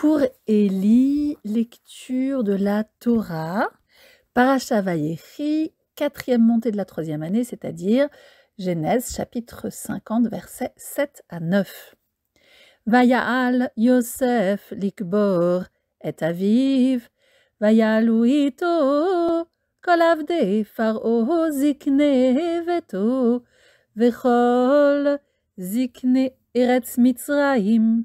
Pour Élie, lecture de la Torah, Parasha Vayechi, quatrième montée de la troisième année, c'est-à-dire Genèse chapitre 50, versets 7 à 9. Vayaal Yosef likbor et aviv, vayalu ito kolavde faro zikne veto, vechol zikne eretz mitzrayim »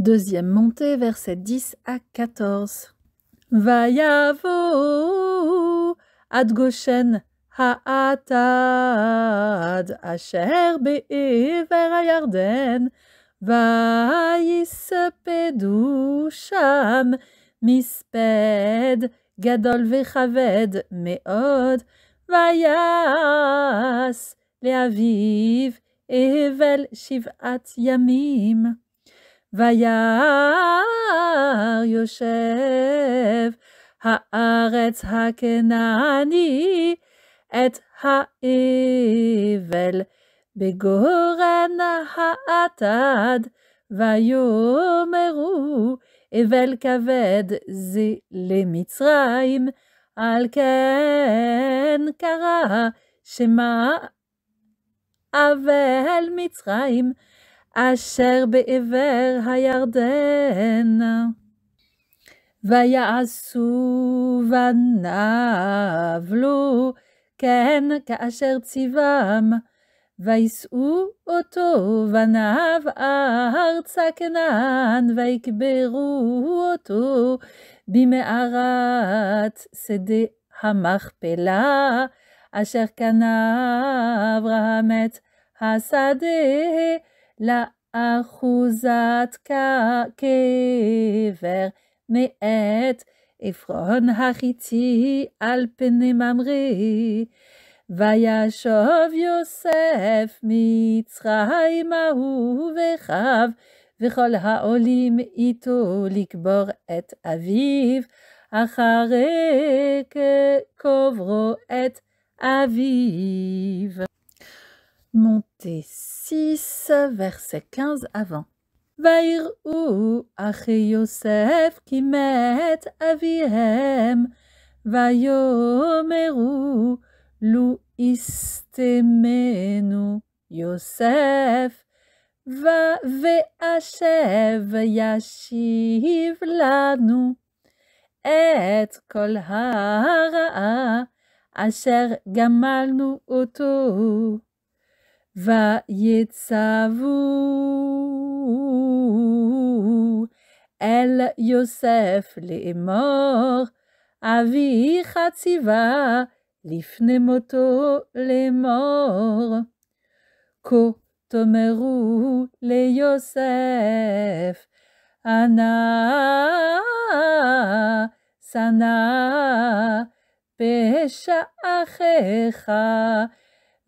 Deuxième montée, verset 10 à 14. Vayavo ad Goshen ha'atad asher be'ever ha'yarden vayisepedu sham misped gadol vechaved meod vayas leaviv evel shiv'at yamim. וירא יושב הארץ הכנעני את האבל בגורן האטד ויאמרו אבל כבד זה למצרים על כן קרא שמה אבל מצרים אשר בעבר הירדן. ויעשו ונבלו, כן כאשר ציוום, וישאו אותו ונב ארצה כנען, ויקברו אותו במערת שדה המכפלה, אשר קנה אברהם את השדה. La achuzat ka kever me et Ephron hariti kiti va yashov Yosef mi tzraimahu vechav ha olim ito likbor et aviv acharek kovro et aviv Montez 6, verset 15 avant. ou aché Yosef, qui met Aviem, vaïomerou, lou istemenu, Yosef, va ve'achev, yashiv lanu, et kol asher gamalnu oto. ויצבו אל יוסף לאמור, אביך ציווה לפני מותו לאמור. כה תאמרו ליוסף, אנא שנא פשע אחיך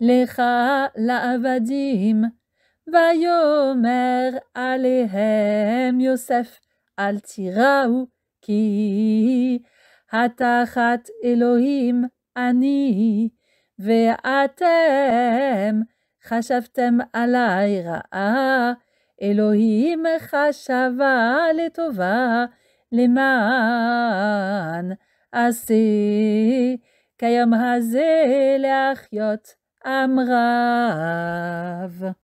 לך לעבדים. ויאמר עליהם יוסף, אל תיראו, כי התחת אלוהים אני, ואתם חשבתם עלי רעה, אלוהים חשבה לטובה, למען עשה, כיום הזה להחיות. אמריו.